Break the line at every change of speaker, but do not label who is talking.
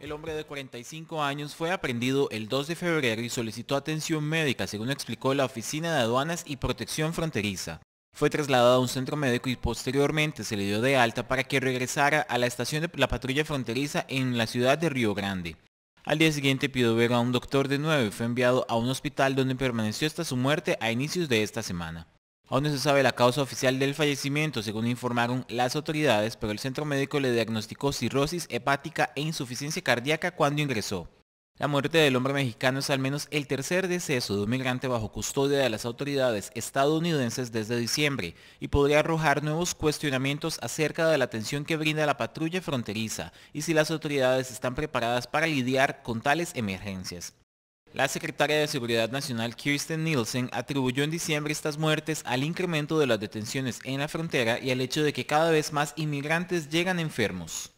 El hombre de 45 años fue aprendido el 2 de febrero y solicitó atención médica, según explicó la Oficina de Aduanas y Protección Fronteriza. Fue trasladado a un centro médico y posteriormente se le dio de alta para que regresara a la estación de la patrulla fronteriza en la ciudad de Río Grande. Al día siguiente pidió ver a un doctor de nuevo y fue enviado a un hospital donde permaneció hasta su muerte a inicios de esta semana. Aún no se sabe la causa oficial del fallecimiento, según informaron las autoridades, pero el centro médico le diagnosticó cirrosis hepática e insuficiencia cardíaca cuando ingresó. La muerte del hombre mexicano es al menos el tercer deceso de un migrante bajo custodia de las autoridades estadounidenses desde diciembre y podría arrojar nuevos cuestionamientos acerca de la atención que brinda la patrulla fronteriza y si las autoridades están preparadas para lidiar con tales emergencias. La secretaria de Seguridad Nacional Kirsten Nielsen atribuyó en diciembre estas muertes al incremento de las detenciones en la frontera y al hecho de que cada vez más inmigrantes llegan enfermos.